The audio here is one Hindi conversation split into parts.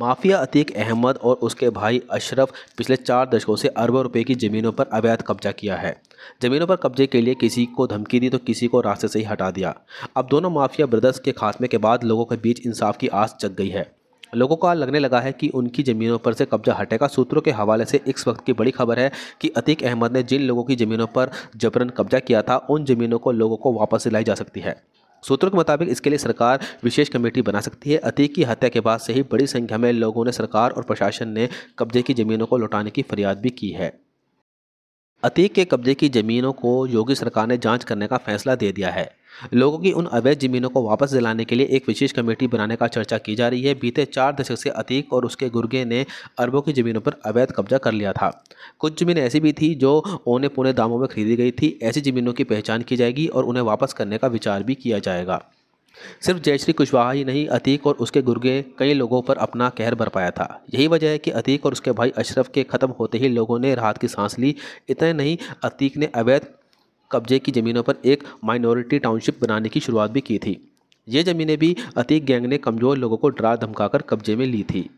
माफिया अतीक अहमद और उसके भाई अशरफ पिछले चार दशकों से अरबों रुपए की ज़मीनों पर अवैध कब्जा किया है ज़मीनों पर कब्जे के लिए किसी को धमकी दी तो किसी को रास्ते से ही हटा दिया अब दोनों माफिया ब्रदर्स के खात्मे के बाद लोगों के बीच इंसाफ की आस जग गई है लोगों को लगने लगा है कि उनकी ज़मीनों पर से कब्जा हटेगा सूत्रों के हवाले से इस वक्त की बड़ी खबर है कि अतीक अहमद ने जिन लोगों की ज़मीनों पर जबरन कब्जा किया था उन ज़मीनों को लोगों को वापस लाई जा सकती है सूत्रों के मुताबिक इसके लिए सरकार विशेष कमेटी बना सकती है अतीक की हत्या के बाद से ही बड़ी संख्या में लोगों ने सरकार और प्रशासन ने कब्जे की ज़मीनों को लौटाने की फरियाद भी की है अतीक के कब्जे की जमीनों को योगी सरकार ने जांच करने का फैसला दे दिया है लोगों की उन अवैध जमीनों को वापस दिलाने के लिए एक विशेष कमेटी बनाने का चर्चा की जा रही है बीते चार दशक से अतीक और उसके गुर्गे ने अरबों की जमीनों पर अवैध कब्जा कर लिया था कुछ जमीन ऐसी भी थी जो ओने पुने दामों में खरीदी गई थी ऐसी जमीनों की पहचान की जाएगी और उन्हें वापस करने का विचार भी किया जाएगा सिर्फ जयश्री कुशवाहा ही नहीं अतीक और उसके गुर्गे कई लोगों पर अपना कहर बरपाया था यही वजह है कि अतीक और उसके भाई अशरफ के ख़त्म होते ही लोगों ने राहत की सांस ली इतने नहीं अतीक ने अवैध कब्जे की ज़मीनों पर एक माइनॉरिटी टाउनशिप बनाने की शुरुआत भी की थी ये ज़मीनें भी अतीक गैंग ने कमज़ोर लोगों को डरा धमकाकर कब्जे में ली थी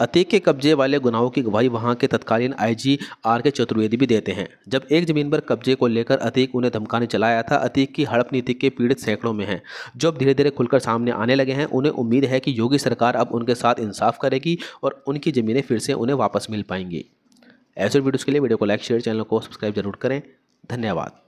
अतीक के कब्जे वाले गुनाहों की गवाही वहां के तत्कालीन आईजी आर के चतुर्वेदी भी देते हैं जब एक जमीन पर कब्जे को लेकर अतीक उन्हें धमकाने चलाया था अतीक की हड़प नीति के पीड़ित सैकड़ों में हैं जो अब धीरे धीरे खुलकर सामने आने लगे हैं उन्हें उम्मीद है कि योगी सरकार अब उनके साथ इंसाफ करेगी और उनकी ज़मीनें फिर से उन्हें वापस मिल पाएंगी ऐसे वीडियोज़ के लिए वीडियो को लाइक शेयर चैनल को सब्सक्राइब जरूर करें धन्यवाद